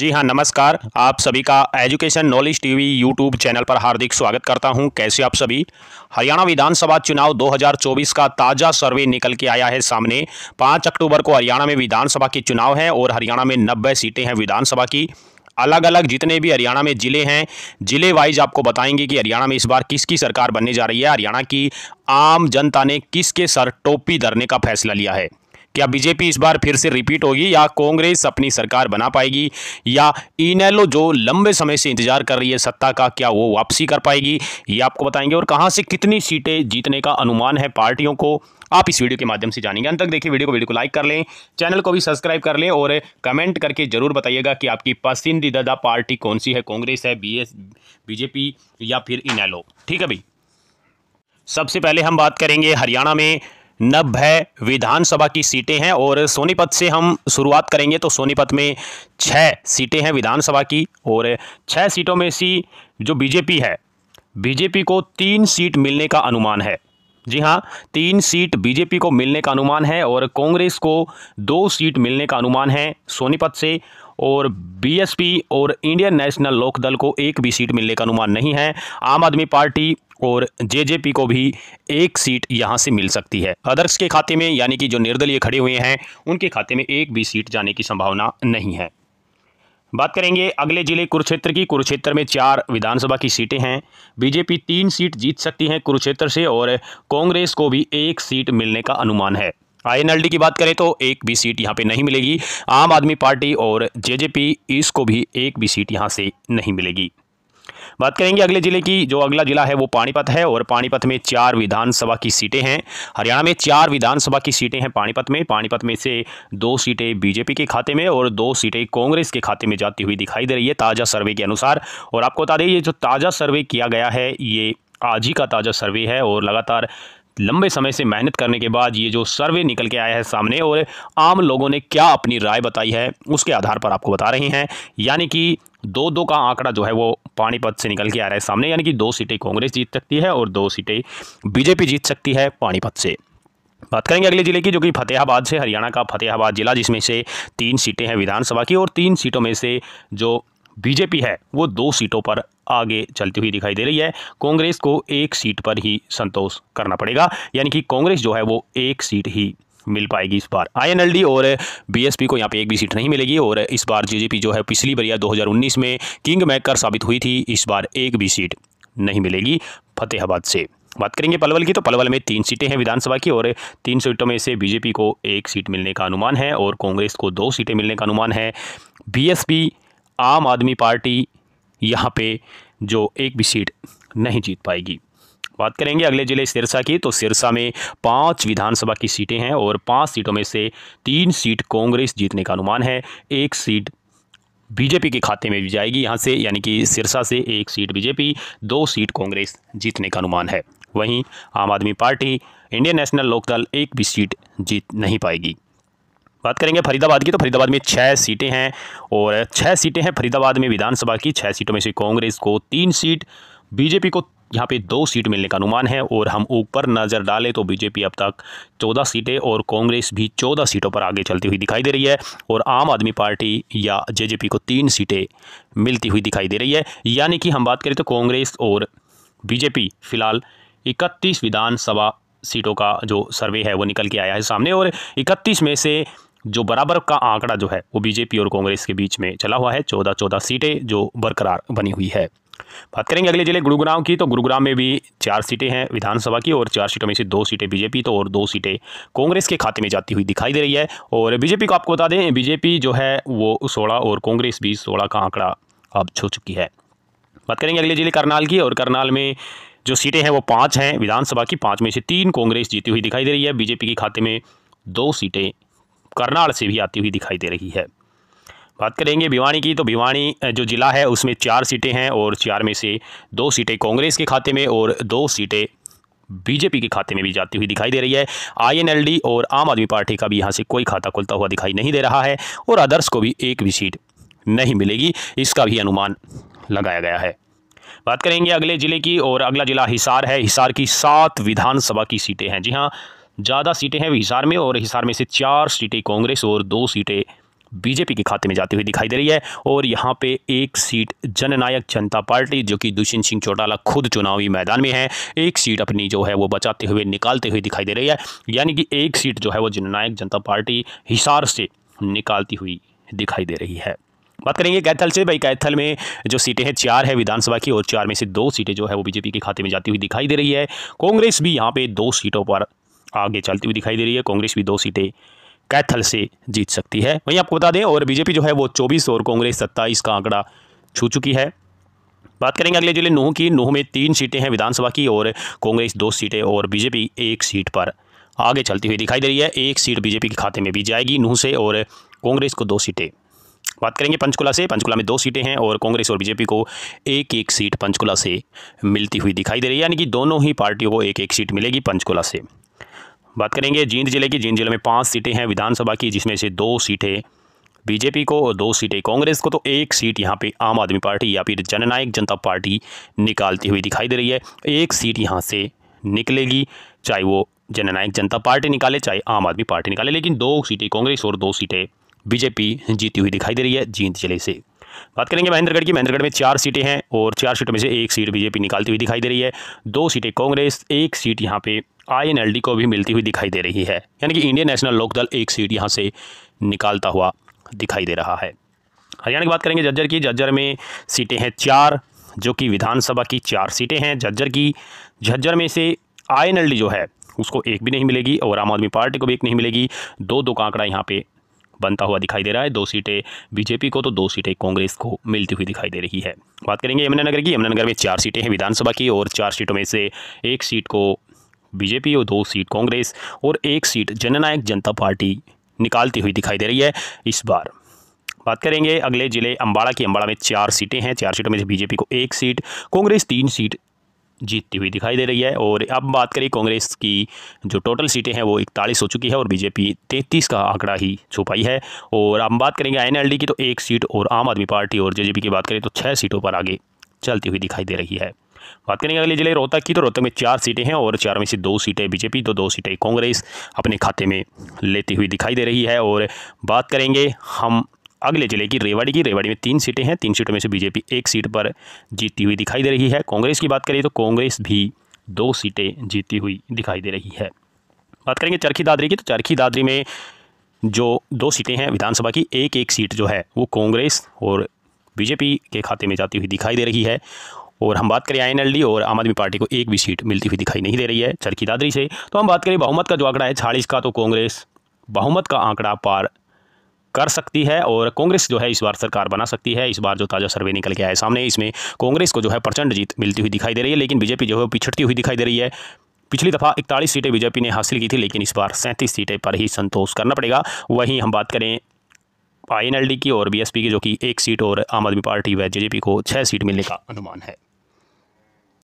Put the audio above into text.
जी हाँ नमस्कार आप सभी का education knowledge TV YouTube channel पर हार्दिक स्वागत करता हूँ कैसे आप सभी हरियाणा विधानसभा चुनाव 2024 का ताज़ा सर्वे निकल के आया है सामने 5 अक्टूबर को हरियाणा में विधानसभा के चुनाव हैं और हरियाणा में 90 सीटें हैं विधानसभा की अलग अलग जितने भी हरियाणा में ज़िले हैं ज़िले वाइज आपको बताएंगे कि हरियाणा में इस बार किसकी सरकार बनने जा रही है हरियाणा की आम जनता ने किसके सर टोपी धरने का फैसला लिया है क्या बीजेपी इस बार फिर से रिपीट होगी या कांग्रेस अपनी सरकार बना पाएगी या इनैलो जो लंबे समय से इंतजार कर रही है सत्ता का क्या वो वापसी कर पाएगी ये आपको बताएंगे और कहाँ से कितनी सीटें जीतने का अनुमान है पार्टियों को आप इस वीडियो के माध्यम से जानेंगे अंत तक देखिए वीडियो को वीडियो को लाइक कर लें चैनल को भी सब्सक्राइब कर लें और कमेंट करके जरूर बताइएगा कि आपकी पसंदीदा पार्टी कौन सी है कांग्रेस है बी बीजेपी या फिर इनैलो ठीक है भाई सबसे पहले हम बात करेंगे हरियाणा में नब्बे विधानसभा की सीटें हैं और सोनीपत से हम शुरुआत करेंगे तो सोनीपत में छः सीटें हैं विधानसभा की और छः सीटों में सी जो बीजेपी है बीजेपी को तीन सीट मिलने का अनुमान है जी हाँ तीन सीट बीजेपी को मिलने का अनुमान है और कांग्रेस को दो सीट मिलने का अनुमान है सोनीपत से और बीएसपी और इंडियन नेशनल लोकदल को एक भी सीट मिलने का अनुमान नहीं है आम आदमी पार्टी और जेजेपी को भी एक सीट यहां से मिल सकती है अदर्श के खाते में यानी कि जो निर्दलीय खड़े हुए हैं उनके खाते में एक भी सीट जाने की संभावना नहीं है बात करेंगे अगले जिले कुरुक्षेत्र की कुरुक्षेत्र में चार विधानसभा की सीटें हैं बीजेपी तीन सीट जीत सकती है कुरुक्षेत्र से और कांग्रेस को भी एक सीट मिलने का अनुमान है आईएनएलडी की बात करें तो एक भी सीट यहाँ पे नहीं मिलेगी आम आदमी पार्टी और जेजेपी इसको भी एक भी सीट यहाँ से नहीं मिलेगी बात करेंगे अगले जिले की जो अगला जिला है वो पानीपत है और पानीपत में चार विधानसभा की सीटें हैं हरियाणा में चार विधानसभा की सीटें हैं पानीपत में पानीपत में से दो सीटें बीजेपी के खाते में और दो सीटें कांग्रेस के खाते में जाती हुई दिखाई दे रही है ताज़ा सर्वे के अनुसार और आपको बता दें ये जो ताज़ा सर्वे किया गया है ये आज ही का ताज़ा सर्वे है और लगातार लंबे समय से मेहनत करने के बाद ये जो सर्वे निकल के आया है सामने और आम लोगों ने क्या अपनी राय बताई है उसके आधार पर आपको बता रहे हैं यानी कि दो दो का आंकड़ा जो है वो पानीपत से निकल के आ रहा है सामने यानी कि दो सीटें कांग्रेस जीत सकती है और दो सीटें बीजेपी जीत सकती है पानीपत से बात करेंगे अगले जिले की जो कि फतेहाबाद से हरियाणा का फतेहाबाद जिला जिसमें से तीन सीटें हैं विधानसभा की और तीन सीटों में से जो बीजेपी है वो दो सीटों पर आगे चलती हुई दिखाई दे रही है कांग्रेस को एक सीट पर ही संतोष करना पड़ेगा यानी कि कांग्रेस जो है वो एक सीट ही मिल पाएगी इस बार आईएनएलडी और बीएसपी को यहाँ पे एक भी सीट नहीं मिलेगी और इस बार जेजेपी जो है पिछली बरिया 2019 में किंग मैकर साबित हुई थी इस बार एक भी सीट नहीं मिलेगी फतेहाबाद से बात करेंगे पलवल की तो पलवल में तीन सीटें हैं विधानसभा की और तीन सीटों में से बीजेपी को एक सीट मिलने का अनुमान है और कांग्रेस को दो सीटें मिलने का अनुमान है बीएसपी आम आदमी पार्टी यहाँ पे जो एक भी सीट नहीं जीत पाएगी बात करेंगे अगले जिले सिरसा की तो सिरसा में पांच विधानसभा की सीटें हैं और पांच सीटों में से तीन सीट कांग्रेस जीतने का अनुमान है एक सीट बीजेपी के खाते में भी जाएगी यहाँ से यानी कि सिरसा से एक सीट बीजेपी दो सीट कांग्रेस जीतने का अनुमान है वहीं आम आदमी पार्टी इंडियन नेशनल लोकदल एक भी सीट जीत नहीं पाएगी बात करेंगे फरीदाबाद की तो फरीदाबाद में छः सीटें हैं और छः सीटें हैं फरीदाबाद में विधानसभा की छः सीटों में से कांग्रेस को तीन सीट बीजेपी को यहाँ पे दो सीट मिलने का अनुमान है और हम ऊपर नज़र डालें तो बीजेपी अब तक चौदह सीटें और कांग्रेस भी चौदह सीटों पर आगे चलती हुई दिखाई दे रही है और आम आदमी पार्टी या जेजेपी को तीन सीटें मिलती हुई दिखाई दे रही है यानी कि हम बात करें तो कांग्रेस और बीजेपी फिलहाल इकतीस विधानसभा सीटों का जो सर्वे है वो निकल के आया है सामने और इकतीस में से जो बराबर का आंकड़ा जो है वो बीजेपी और कांग्रेस के बीच में चला हुआ है चौदह चौदह सीटें जो बरकरार बनी हुई है बात करेंगे अगले जिले गुरुग्राम की तो गुरुग्राम में भी चार सीटें हैं विधानसभा की और चार सीटों में से दो सीटें बीजेपी तो और दो सीटें कांग्रेस के खाते में जाती हुई दिखाई दे रही है और बीजेपी को आपको बता दें बीजेपी जो है वो सोलह और कांग्रेस भी सोलह का आंकड़ा अब छू चुकी है बात करेंगे अगले जिले करनाल की और करनाल में जो सीटें हैं वो पाँच हैं विधानसभा की पाँच में से तीन कांग्रेस जीती हुई दिखाई दे रही है बीजेपी के खाते में दो सीटें करनाल से भी आती हुई दिखाई दे रही है बात करेंगे भिवानी की तो भिवानी जो ज़िला है उसमें चार सीटें हैं और चार में से दो सीटें कांग्रेस के खाते में और दो सीटें बीजेपी के खाते में भी जाती हुई दिखाई दे रही है आईएनएलडी और आम आदमी पार्टी का भी यहाँ से कोई खाता खुलता हुआ दिखाई नहीं दे रहा है और अदर्स को भी एक भी सीट नहीं मिलेगी इसका भी अनुमान लगाया गया है बात करेंगे अगले ज़िले की और अगला ज़िला हिसार है हिसार की सात विधानसभा की सीटें हैं जी हाँ ज़्यादा सीटें हैं हिसार में और हिसार में से चार सीटें कांग्रेस और दो सीटें बीजेपी के खाते में जाती हुई दिखाई दे रही है और यहाँ पे एक सीट जननायक जनता पार्टी जो कि दुष्यंत सिंह चौटाला खुद चुनावी मैदान में है एक सीट अपनी जो है वो बचाते हुए निकालते हुए दिखाई दे रही है यानी कि एक सीट जो है वो जननायक जनता पार्टी हिसार से निकालती हुई दिखाई दे रही है बात करेंगे कैथल से भाई कैथल में जो सीटें हैं चार है विधानसभा की और चार में से दो सीटें जो है वो बीजेपी के खाते में जाती हुई दिखाई दे रही है कांग्रेस भी यहाँ पे दो सीटों पर आगे चलती हुई दिखाई दे रही है कांग्रेस भी दो सीटें कैथल से जीत सकती है वहीं आपको बता दें और बीजेपी जो है वो चौबीस और कांग्रेस सत्ताईस का आंकड़ा छू चुकी है बात करेंगे अगले जिले नूह की नूह में तीन सीटें हैं विधानसभा की और कांग्रेस दो सीटें और बीजेपी एक सीट पर आगे चलती हुई दिखाई दे रही है एक सीट बीजेपी के खाते में भी जाएगी नूह से और कांग्रेस को दो सीटें बात करेंगे पंचकुला से पंचकुला में दो सीटें हैं और कांग्रेस और बीजेपी को एक एक सीट पंचकुला से मिलती हुई दिखाई दे रही है यानी कि दोनों ही पार्टियों को एक एक सीट मिलेगी पंचकुला से बात करेंगे जींद जिले की जींद जिले में पाँच सीटें हैं विधानसभा की जिसमें से दो सीटें बीजेपी को और दो सीटें कांग्रेस को तो एक सीट यहाँ पे आम आदमी पार्टी या फिर जननायक जनता पार्टी निकालती हुई दिखाई दे रही है एक सीट यहाँ से निकलेगी चाहे वो जननायक जनता पार्टी निकाले चाहे आम आदमी पार्टी निकाले लेकिन दो सीटें कांग्रेस और दो सीटें बीजेपी जीती हुई दिखाई दे रही है जींद जिले से बात करेंगे महेंद्रगढ़ की महेंद्रगढ़ में चार सीटें हैं और चार सीटों में से एक सीट बीजेपी निकालती हुई दिखाई दे रही है दो सीटें कांग्रेस एक सीट यहाँ पर आईएनएलडी को भी मिलती हुई दिखाई दे रही है यानी कि इंडियन नेशनल लोकदल एक सीट यहाँ से निकालता हुआ दिखाई दे रहा है हरियाणा की बात करेंगे जज्जर की जज्जर में सीटें हैं चार जो कि विधानसभा की चार सीटें हैं झज्जर की झज्जर में से आई जो है उसको एक भी नहीं मिलेगी और आम आदमी पार्टी को भी एक नहीं मिलेगी दो दो कांकड़ा यहाँ पे बनता हुआ दिखाई दे रहा है दो सीटें बीजेपी को तो दो सीटें कांग्रेस को मिलती हुई दिखाई दे रही है बात करेंगे यमुनानगर की यमुनानगर में चार सीटें हैं विधानसभा की और चार सीटों में से एक सीट को बीजेपी और दो सीट कांग्रेस और एक सीट जननायक जनता पार्टी निकालती हुई दिखाई दे रही है इस बार बात करेंगे अगले जिले अंबाड़ा की अंबाड़ा में चार सीटें हैं चार सीटों में से बीजेपी को एक सीट कांग्रेस तीन सीट जीतती हुई दिखाई दे रही है और अब बात करें कांग्रेस की जो टोटल सीटें हैं वो इकतालीस हो चुकी है और बीजेपी तैंतीस का आंकड़ा ही छुपाई है और अब बात करेंगे आईएनएलडी की तो एक सीट और आम आदमी पार्टी और जेजेपी की बात करें तो छः सीटों पर आगे चलती हुई दिखाई दे रही है बात करेंगे अगले जिले रोहतक की तो रोहतक में चार सीटें हैं और चार में से दो सीटें बीजेपी तो दो सीटें कांग्रेस अपने खाते में लेती हुई दिखाई दे रही है और बात करेंगे हम अगले जिले की रेवाड़ी की रेवाड़ी में तीन सीटें हैं तीन सीटों में से बीजेपी एक सीट पर जीती हुई दिखाई दे रही है कांग्रेस की बात करें तो कांग्रेस भी दो सीटें जीती हुई दिखाई दे रही है बात करेंगे चरखी दादरी की तो चरखी दादरी में जो दो सीटें हैं विधानसभा की एक एक सीट जो है वो कांग्रेस और बीजेपी के खाते में जाती हुई दिखाई दे रही है और हम बात करें आई और आम आदमी पार्टी को एक भी सीट मिलती हुई दिखाई नहीं दे रही है चरखी दादरी से तो हम बात करें बहुमत का जो आंकड़ा है छालीस का तो कांग्रेस बहुमत का आंकड़ा पार कर सकती है और कांग्रेस जो है इस बार सरकार बना सकती है इस बार जो ताज़ा सर्वे निकल के आया सामने इसमें कांग्रेस को जो है प्रचंड जीत मिलती हुई दिखाई दे रही है लेकिन बीजेपी जो है पिछड़ती हुई दिखाई दे रही है पिछली दफ़ा इकतालीस सीटें बीजेपी ने हासिल की थी लेकिन इस बार सैंतीस सीटें पर ही संतोष करना पड़ेगा वहीं हम बात करें आईएनएलडी की और बीएसपी की जो कि एक सीट और आम आदमी पार्टी व जेजेपी को छः सीट मिलने का अनुमान है